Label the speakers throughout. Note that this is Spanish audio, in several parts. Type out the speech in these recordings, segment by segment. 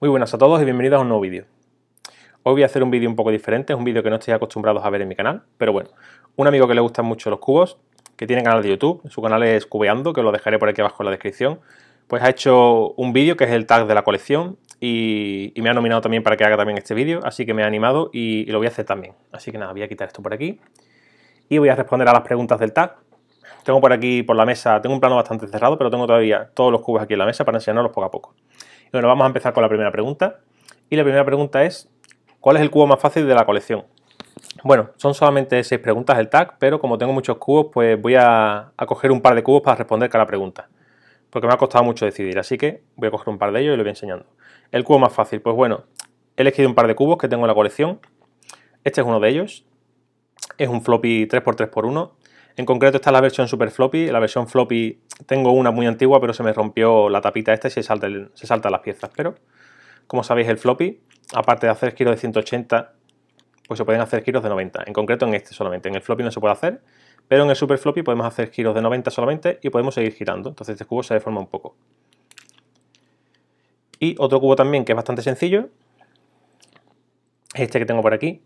Speaker 1: Muy buenas a todos y bienvenidos a un nuevo vídeo. Hoy voy a hacer un vídeo un poco diferente, es un vídeo que no estoy acostumbrados a ver en mi canal, pero bueno, un amigo que le gustan mucho los cubos, que tiene canal de YouTube, su canal es Cubeando, que lo dejaré por aquí abajo en la descripción, pues ha hecho un vídeo que es el tag de la colección y, me ha nominado también para que haga también este vídeo, así que me ha animado y, y lo voy a hacer también. Así que nada, voy a quitar esto por aquí y voy a responder a las preguntas del tag. Tengo por aquí, por la mesa, tengo un plano bastante cerrado, pero tengo todavía todos los cubos aquí en la mesa para enseñarlos poco a poco. Bueno, vamos a empezar con la primera pregunta. Y la primera pregunta es, ¿cuál es el cubo más fácil de la colección? Bueno, son solamente seis preguntas el tag, pero como tengo muchos cubos, pues voy a, coger un par de cubos para responder cada pregunta. Porque me ha costado mucho decidir, así que voy a coger un par de ellos y lo voy enseñando. El cubo más fácil, pues bueno, he elegido un par de cubos que tengo en la colección. Este es uno de ellos. Es un floppy 3x3x1 en concreto está la versión super floppy. La versión floppy tengo una muy antigua, pero se me rompió la tapita esta y se, salta las piezas. Pero, como sabéis, el floppy, aparte de hacer giros de 180, pues se pueden hacer giros de 90. En concreto en este solamente. En el floppy no se puede hacer, pero en el super floppy podemos hacer giros de 90 solamente y podemos seguir girando. Entonces este cubo se deforma un poco. Y otro cubo también que es bastante sencillo, este que tengo por aquí,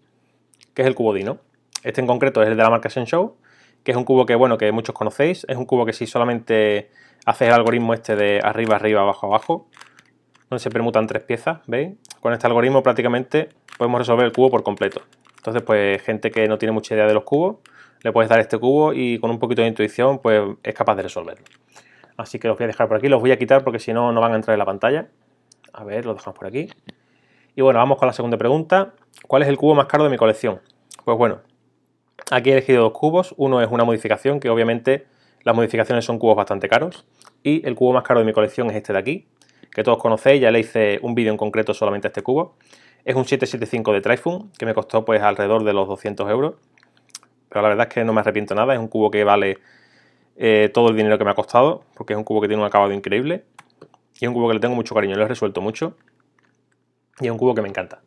Speaker 1: que es el cubo Dino. Este en concreto es el de la marca Show que es un cubo que, bueno, que muchos conocéis. Es un cubo que si solamente haces el algoritmo este de arriba, arriba, abajo, abajo, donde se permutan tres piezas, ¿veis? Con este algoritmo prácticamente podemos resolver el cubo por completo. Entonces, pues gente que no tiene mucha idea de los cubos, le puedes dar este cubo y con un poquito de intuición, pues es capaz de resolverlo. Así que los voy a dejar por aquí, los voy a quitar porque si no, no van a entrar en la pantalla. A ver, los dejamos por aquí. Y bueno, vamos con la segunda pregunta. ¿Cuál es el cubo más caro de mi colección? Pues bueno, Aquí he elegido dos cubos, uno es una modificación que obviamente las modificaciones son cubos bastante caros y el cubo más caro de mi colección es este de aquí, que todos conocéis, ya le hice un vídeo en concreto solamente a este cubo. Es un 775 de Trifun que me costó pues alrededor de los 200 euros, pero la verdad es que no me arrepiento nada, es un cubo que vale eh, todo el dinero que me ha costado porque es un cubo que tiene un acabado increíble y es un cubo que le tengo mucho cariño, lo he resuelto mucho y es un cubo que me encanta.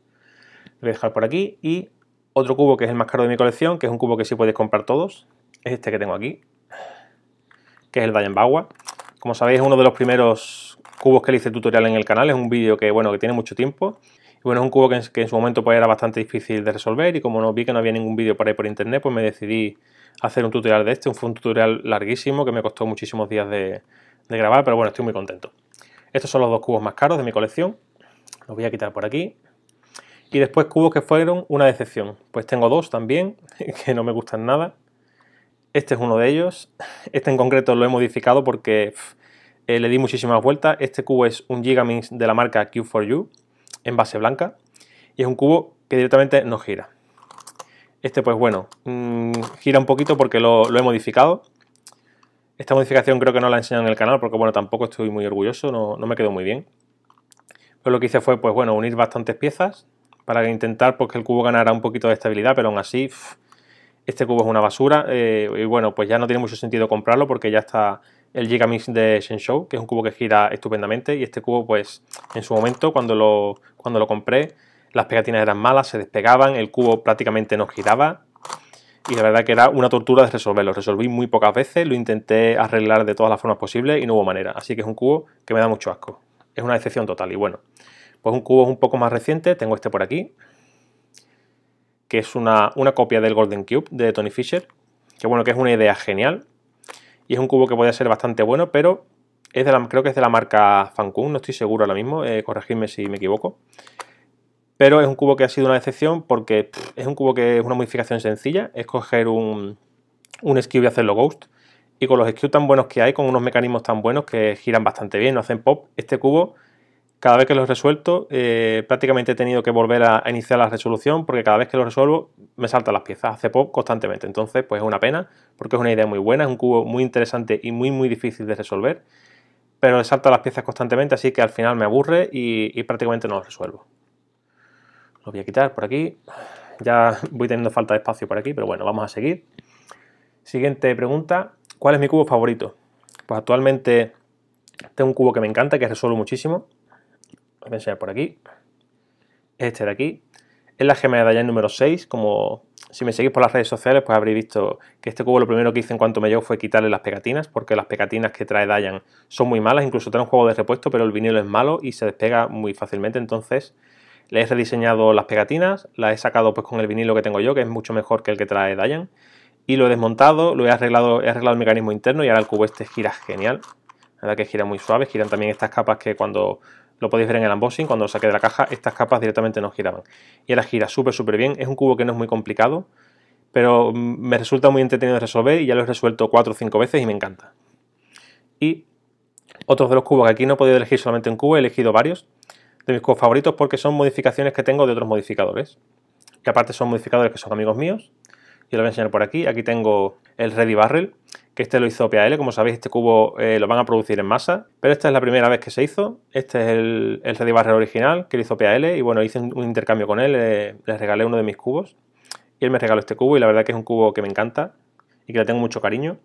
Speaker 1: Lo voy a dejar por aquí y otro cubo que es el más caro de mi colección, que es un cubo que sí podéis comprar todos, es este que tengo aquí, que es el Bagua, Como sabéis, es uno de los primeros cubos que le hice tutorial en el canal, es un vídeo que, bueno, que tiene mucho tiempo. Y bueno, es un cubo que en, su momento pues, era bastante difícil de resolver y como no vi que no había ningún vídeo por ahí por internet, pues me decidí hacer un tutorial de este. Fue un tutorial larguísimo que me costó muchísimos días de, de grabar, pero bueno, estoy muy contento. Estos son los dos cubos más caros de mi colección. Los voy a quitar por aquí. Y después cubos que fueron una decepción. Pues tengo dos también, que no me gustan nada. Este es uno de ellos. Este en concreto lo he modificado porque eh, le di muchísimas vueltas. Este cubo es un Gigamix de la marca Q4U en base blanca. Y es un cubo que directamente no gira. Este pues bueno, mm, gira un poquito porque lo, he modificado. Esta modificación creo que no la he enseñado en el canal porque bueno, tampoco estoy muy orgulloso, no, no me quedó muy bien. Pero lo que hice fue pues bueno, unir bastantes piezas para intentar porque pues, el cubo ganara un poquito de estabilidad, pero aún así este cubo es una basura eh, y bueno, pues ya no tiene mucho sentido comprarlo porque ya está el Gigamix de Shenzhou, que es un cubo que gira estupendamente y este cubo pues en su momento cuando lo, cuando lo compré las pegatinas eran malas, se despegaban, el cubo prácticamente no giraba y la verdad que era una tortura de resolverlo. Resolví muy pocas veces, lo intenté arreglar de todas las formas posibles y no hubo manera. Así que es un cubo que me da mucho asco. Es una decepción total y bueno. Pues un cubo es un poco más reciente, tengo este por aquí, que es una, copia del Golden Cube de Tony Fisher, que bueno, que es una idea genial. Y es un cubo que puede ser bastante bueno, pero es de la, creo que es de la marca Fancun, no estoy seguro ahora mismo, eh, corregidme si me equivoco. Pero es un cubo que ha sido una decepción porque es un cubo que es una modificación sencilla, es coger un, un skew y hacerlo ghost. Y con los skew tan buenos que hay, con unos mecanismos tan buenos que giran bastante bien, no hacen pop, este cubo cada vez que he resuelto, eh, prácticamente he tenido que volver a, iniciar la resolución porque cada vez que lo resuelvo me salta las piezas, hace pop constantemente. Entonces, pues es una pena porque es una idea muy buena, es un cubo muy interesante y muy, muy difícil de resolver, pero le salta las piezas constantemente, así que al final me aburre y, y prácticamente no lo resuelvo. Lo voy a quitar por aquí. Ya voy teniendo falta de espacio por aquí, pero bueno, vamos a seguir. Siguiente pregunta, ¿cuál es mi cubo favorito? Pues actualmente tengo un cubo que me encanta, que resuelvo muchísimo, voy a enseñar por aquí, este de aquí, es la gema de Dayan número 6, como si me seguís por las redes sociales pues habréis visto que este cubo lo primero que hice en cuanto me llegó fue quitarle las pegatinas, porque las pegatinas que trae Dayan son muy malas, incluso trae un juego de repuesto, pero el vinilo es malo y se despega muy fácilmente, entonces le he rediseñado las pegatinas, las he sacado pues con el vinilo que tengo yo, que es mucho mejor que el que trae Dayan, y lo he desmontado, lo he arreglado, he arreglado el mecanismo interno y ahora el cubo este gira genial, la verdad que gira muy suave, giran también estas capas que cuando lo podéis ver en el unboxing, cuando lo saqué de la caja, estas capas directamente no giraban. Y ahora gira súper, súper bien. Es un cubo que no es muy complicado, pero mm, me resulta muy entretenido de resolver y ya lo he resuelto 4 o 5 veces y me encanta. Y otros de los cubos que aquí no he podido elegir solamente un cubo, he elegido varios de mis cubos favoritos porque son modificaciones que tengo de otros modificadores. Que aparte son modificadores que son amigos míos. Yo lo voy a enseñar por aquí. Aquí tengo el Ready Barrel, este lo hizo PL, como sabéis este cubo eh, lo van a producir en masa, pero esta es la primera vez que se hizo, este es el, el original que lo hizo PAL y bueno, hice un, intercambio con él, eh, le les regalé uno de mis cubos y él me regaló este cubo y la verdad que es un cubo que me encanta y que le tengo mucho cariño.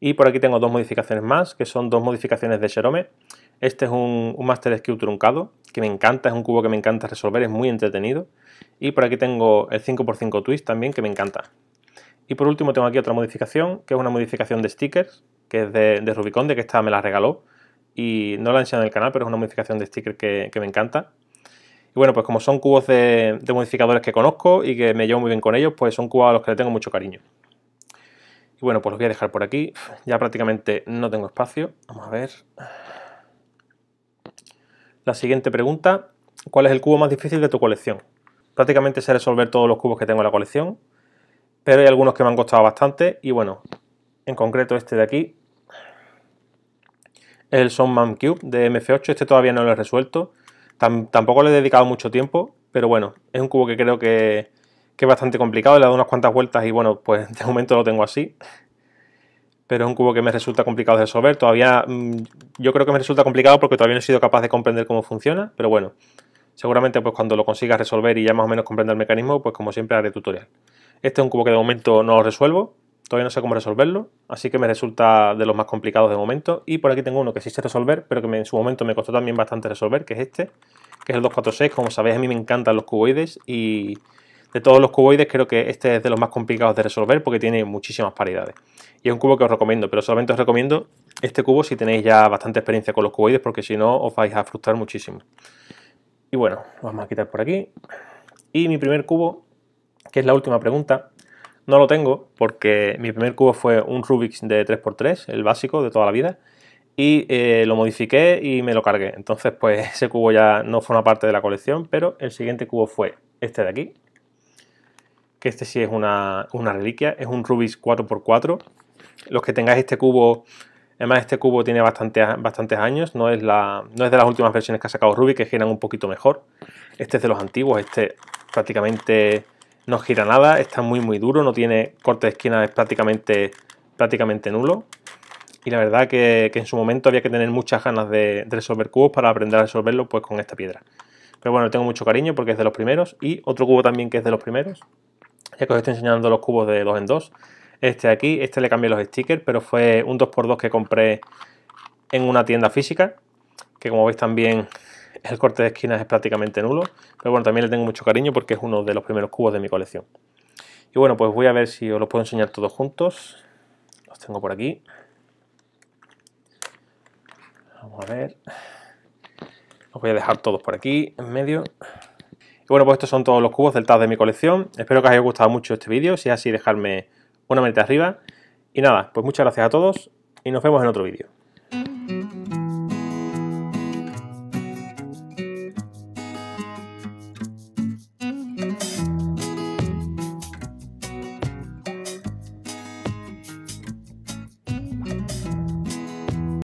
Speaker 1: Y por aquí tengo dos modificaciones más, que son dos modificaciones de Xerome. Este es un, un Master Skew truncado, que me encanta, es un cubo que me encanta resolver, es muy entretenido. Y por aquí tengo el 5x5 Twist también, que me encanta. Y por último tengo aquí otra modificación, que es una modificación de stickers, que es de, de Rubicon, de que esta me la regaló. Y no la he en el canal, pero es una modificación de stickers que, me encanta. Y bueno, pues como son cubos de, de, modificadores que conozco y que me llevo muy bien con ellos, pues son cubos a los que le tengo mucho cariño. Y bueno, pues los voy a dejar por aquí. Ya prácticamente no tengo espacio. Vamos a ver. La siguiente pregunta. ¿Cuál es el cubo más difícil de tu colección? Prácticamente sé resolver todos los cubos que tengo en la colección pero hay algunos que me han costado bastante y bueno, en concreto este de aquí, el Soundman Cube de MF8, este todavía no lo he resuelto, tampoco le he dedicado mucho tiempo, pero bueno, es un cubo que creo que, es bastante complicado, le he dado unas cuantas vueltas y bueno, pues de momento lo tengo así, pero es un cubo que me resulta complicado de resolver, todavía mm, yo creo que me resulta complicado porque todavía no he sido capaz de comprender cómo funciona, pero bueno, seguramente pues cuando lo consigas resolver y ya más o menos comprenda el mecanismo, pues como siempre haré tutorial. Este es un cubo que de momento no lo resuelvo, todavía no sé cómo resolverlo, así que me resulta de los más complicados de momento. Y por aquí tengo uno que sí sé resolver, pero que en su momento me costó también bastante resolver, que es este, que es el 246. Como sabéis, a mí me encantan los cuboides y de todos los cuboides creo que este es de los más complicados de resolver porque tiene muchísimas paridades. Y es un cubo que os recomiendo, pero solamente os recomiendo este cubo si tenéis ya bastante experiencia con los cuboides, porque si no os vais a frustrar muchísimo. Y bueno, vamos a quitar por aquí. Y mi primer cubo que es la última pregunta. No lo tengo porque mi primer cubo fue un Rubik's de 3x3, el básico de toda la vida, y eh, lo modifiqué y me lo cargué. Entonces, pues ese cubo ya no forma parte de la colección, pero el siguiente cubo fue este de aquí, que este sí es una, reliquia, es un Rubik's 4x4. Los que tengáis este cubo Además, este cubo tiene bastantes, bastantes años, no es, la, de las últimas versiones que ha sacado rubik que giran un poquito mejor. Este es de los antiguos, este prácticamente no gira nada, está muy muy duro, no tiene corte de esquina, es prácticamente, prácticamente nulo. Y la verdad que, en su momento había que tener muchas ganas de, resolver cubos para aprender a resolverlo pues con esta piedra. Pero bueno, tengo mucho cariño porque es de los primeros. Y otro cubo también que es de los primeros. Ya que os estoy enseñando los cubos de dos en dos. Este aquí, este le cambié los stickers, pero fue un 2x2 que compré en una tienda física. Que como veis también el corte de esquinas es prácticamente nulo, pero bueno, también le tengo mucho cariño porque es uno de los primeros cubos de mi colección. Y bueno, pues voy a ver si os los puedo enseñar todos juntos. Los tengo por aquí. Vamos a ver. Los voy a dejar todos por aquí, en medio. Y bueno, pues estos son todos los cubos del TAS de mi colección. Espero que os haya gustado mucho este vídeo. Si es así, dejarme una manita arriba. Y nada, pues muchas gracias a todos y nos vemos en otro vídeo.